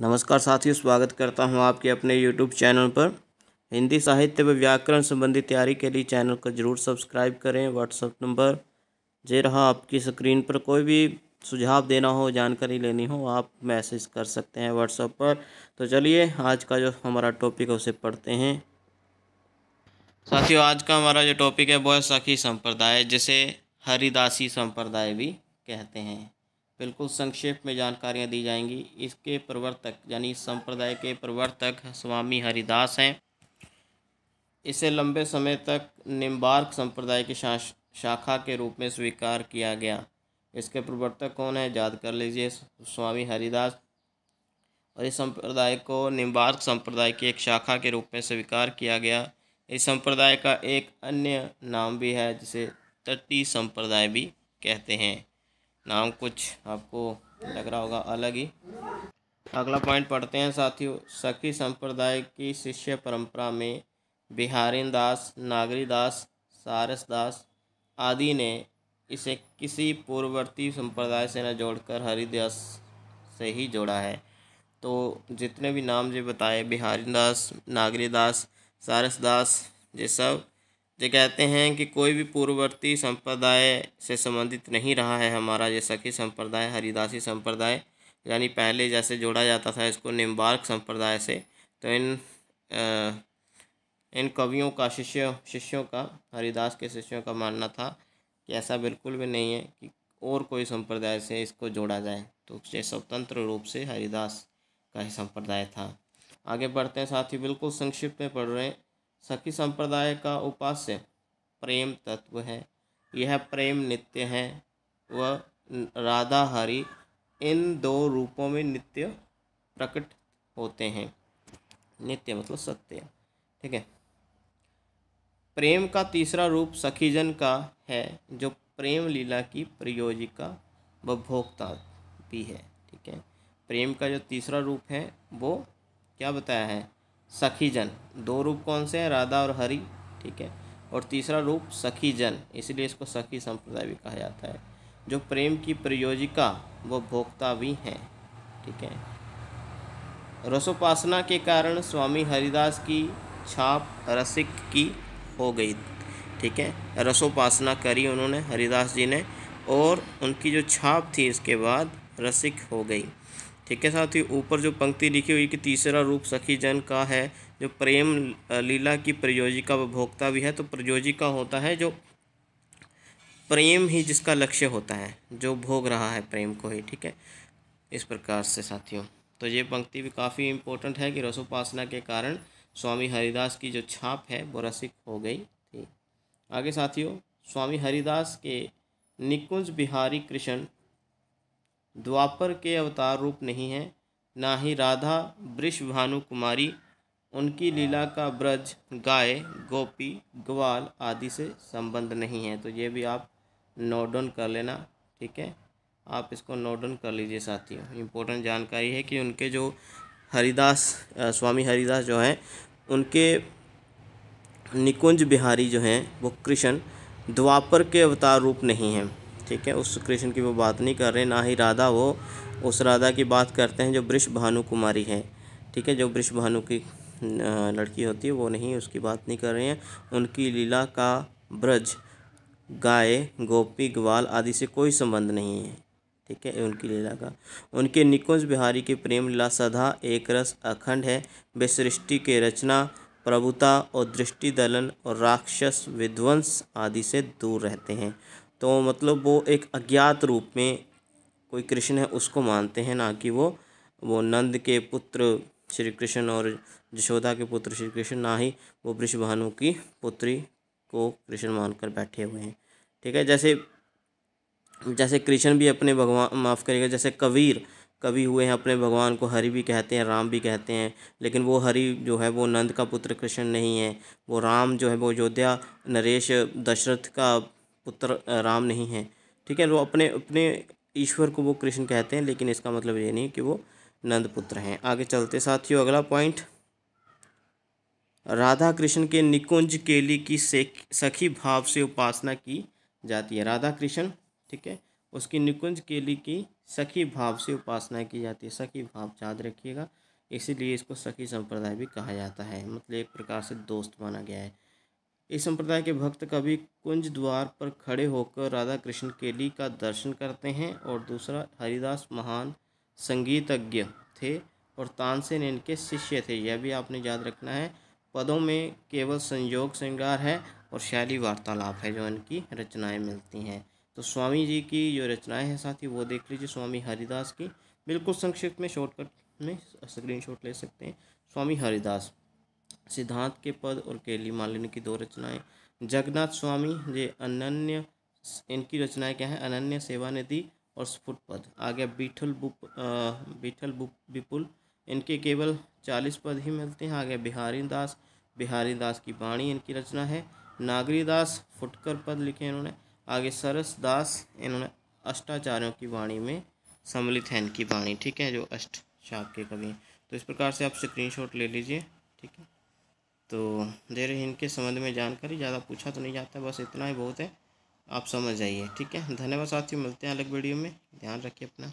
नमस्कार साथियों स्वागत करता हूं आपके अपने यूट्यूब चैनल पर हिंदी साहित्य व व्याकरण संबंधी तैयारी के लिए चैनल को जरूर सब्सक्राइब करें व्हाट्सअप नंबर जे रहा आपकी स्क्रीन पर कोई भी सुझाव देना हो जानकारी लेनी हो आप मैसेज कर सकते हैं व्हाट्सएप पर तो चलिए आज का जो हमारा टॉपिक है उसे पढ़ते हैं साथियों आज का हमारा जो टॉपिक है वो है सखी संप्रदाय जिसे हरिदासी संप्रदाय भी कहते हैं बिल्कुल संक्षेप में जानकारियाँ दी जाएंगी इसके प्रवर्तक यानी संप्रदाय के प्रवर्तक स्वामी हरिदास हैं इसे लंबे समय तक निम्बार्क संप्रदाय की शाखा के रूप में स्वीकार किया गया इसके प्रवर्तक कौन है याद कर लीजिए स्वामी हरिदास और इस संप्रदाय को निम्बार्क संप्रदाय की एक शाखा के रूप में स्वीकार किया गया इस संप्रदाय का एक अन्य नाम भी है जिसे तटी संप्रदाय भी कहते हैं नाम कुछ आपको लग रहा होगा अलग ही अगला पॉइंट पढ़ते हैं साथियों सखी संप्रदाय की शिष्य परंपरा में बिहारीन दास नागरी दास सारस दास आदि ने इसे किसी पूर्ववर्ती संप्रदाय से न जोड़कर हरिदास से ही जोड़ा है तो जितने भी नाम जो बताए बिहारी दास नागरी दास सारस दास ये सब जो कहते हैं कि कोई भी पूर्ववर्ती संप्रदाय से संबंधित नहीं रहा है हमारा जैसा कि संप्रदाय हरिदासी संप्रदाय यानी पहले जैसे जोड़ा जाता था इसको निम्बार्क संप्रदाय से तो इन आ, इन कवियों का शिष्य शिष्यों का हरिदास के शिष्यों का मानना था कि ऐसा बिल्कुल भी नहीं है कि और कोई संप्रदाय से इसको जोड़ा जाए तो ये स्वतंत्र रूप से हरिदास का ही संप्रदाय था आगे बढ़ते हैं साथ ही बिल्कुल संक्षिप्त में पढ़ रहे हैं सखी संप्रदाय का उपास्य प्रेम तत्व है यह प्रेम नित्य है व राधा हरि इन दो रूपों में नित्य प्रकट होते हैं नित्य मतलब सत्य ठीक है प्रेम का तीसरा रूप सखीजन का है जो प्रेम लीला की प्रयोजिका व भोक्ता भी है ठीक है प्रेम का जो तीसरा रूप है वो क्या बताया है सखीजन दो रूप कौन से हैं राधा और हरि ठीक है और तीसरा रूप सखीजन इसलिए इसको सखी संप्रदाय भी कहा जाता है जो प्रेम की प्रयोजिका व भोक्ता भी हैं ठीक है रसोपासना के कारण स्वामी हरिदास की छाप रसिक की हो गई ठीक है रसोपासना करी उन्होंने हरिदास जी ने और उनकी जो छाप थी इसके बाद रसिक हो गई ठीक है साथ ही ऊपर जो पंक्ति लिखी हुई कि तीसरा रूप सखी जन का है जो प्रेम लीला की प्रयोजिका व भोक्ता भी है तो प्रयोजिका होता है जो प्रेम ही जिसका लक्ष्य होता है जो भोग रहा है प्रेम को ही ठीक है इस प्रकार से साथियों तो ये पंक्ति भी काफ़ी इम्पोर्टेंट है कि रसोपासना के कारण स्वामी हरिदास की जो छाप है वो रसिक हो गई थी आगे साथियों स्वामी हरिदास के निकुंज बिहारी कृष्ण द्वापर के अवतार रूप नहीं हैं ना ही राधा वृष भानुकुमारी उनकी लीला का ब्रज गाय गोपी ग्वाल आदि से संबंध नहीं है तो ये भी आप नोट डाउन कर लेना ठीक है आप इसको नोट डाउन कर लीजिए साथियों इम्पोर्टेंट जानकारी है कि उनके जो हरिदास स्वामी हरिदास जो हैं उनके निकुंज बिहारी जो हैं वो कृष्ण द्वापर के अवतार रूप नहीं हैं ठीक है उस कृष्ण की वो बात नहीं कर रहे ना ही राधा वो उस राधा की बात करते हैं जो वृष भानु कुमारी है ठीक है जो वृष भानु की लड़की होती है वो नहीं उसकी बात नहीं कर रहे हैं उनकी लीला का ब्रज गाय गोपी ग्वाल आदि से कोई संबंध नहीं है ठीक है उनकी लीला का उनके निकुंज बिहारी की प्रेम लीला सदा एक रस अखंड है वे सृष्टि के रचना प्रभुता और दृष्टि दलन और राक्षस विध्वंस आदि से दूर रहते हैं तो मतलब वो एक अज्ञात रूप में कोई कृष्ण है उसको मानते हैं ना कि वो वो नंद के पुत्र श्री कृष्ण और यशोदा के पुत्र श्री कृष्ण ना ही वो वृषभानु की पुत्री को कृष्ण मानकर बैठे हुए हैं ठीक है जैसे जैसे कृष्ण भी अपने भगवान माफ़ करेगा जैसे कबीर कवि हुए हैं अपने भगवान को हरि भी कहते हैं राम भी कहते हैं लेकिन वो हरि जो है वो नंद का पुत्र कृष्ण नहीं है वो राम जो है वो अयोध्या नरेश दशरथ का पुत्र राम नहीं है ठीक है वो अपने अपने ईश्वर को वो कृष्ण कहते हैं लेकिन इसका मतलब ये नहीं कि वो नंद पुत्र हैं आगे चलते साथियों अगला पॉइंट राधा कृष्ण के निकुंज केली की सखी भाव से उपासना की जाती है राधा कृष्ण ठीक है उसकी निकुंज केली की सखी भाव से उपासना की जाती है सखी भाव याद रखिएगा इसीलिए इसको सखी संप्रदाय भी कहा जाता है मतलब एक प्रकार से दोस्त माना गया है इस संप्रदाय के भक्त कभी कुंज द्वार पर खड़े होकर राधा कृष्ण केली का दर्शन करते हैं और दूसरा हरिदास महान संगीतज्ञ थे और तानसेन इनके शिष्य थे यह भी आपने याद रखना है पदों में केवल संयोग श्रृंगार है और शैली वार्तालाप है जो इनकी रचनाएं मिलती हैं तो स्वामी जी की जो रचनाएं हैं साथ ही वो देख लीजिए स्वामी हरिदास की बिल्कुल संक्षिप्त में शॉर्टकट में स्क्रीन ले सकते हैं स्वामी हरिदास सिद्धांत के पद और केली मालिनी की दो रचनाएं जगन्नाथ स्वामी ये अनन्य इनकी रचनाएं क्या है अनन्य सेवा निधि और स्फुट पद आ गया बीठल बुप बीठल बुप विपुल इनके केवल चालीस पद ही मिलते हैं आ गया बिहारी दास बिहारी दास की वाणी इनकी रचना है नागरी दास फुटकर पद लिखे इन्होंने आगे सरस दास इन्होंने अष्टाचार्यों की वाणी में सम्मिलित है इनकी वाणी ठीक है जो अष्ट शाप के कवि हैं तो इस प्रकार से आप स्क्रीनशॉट ले लीजिए तो देर इनके संबंध में जानकारी ज़्यादा पूछा तो नहीं जाता बस इतना ही बहुत है आप समझ जाइए ठीक है धन्यवाद साथियों मिलते हैं अलग वीडियो में ध्यान रखिए अपना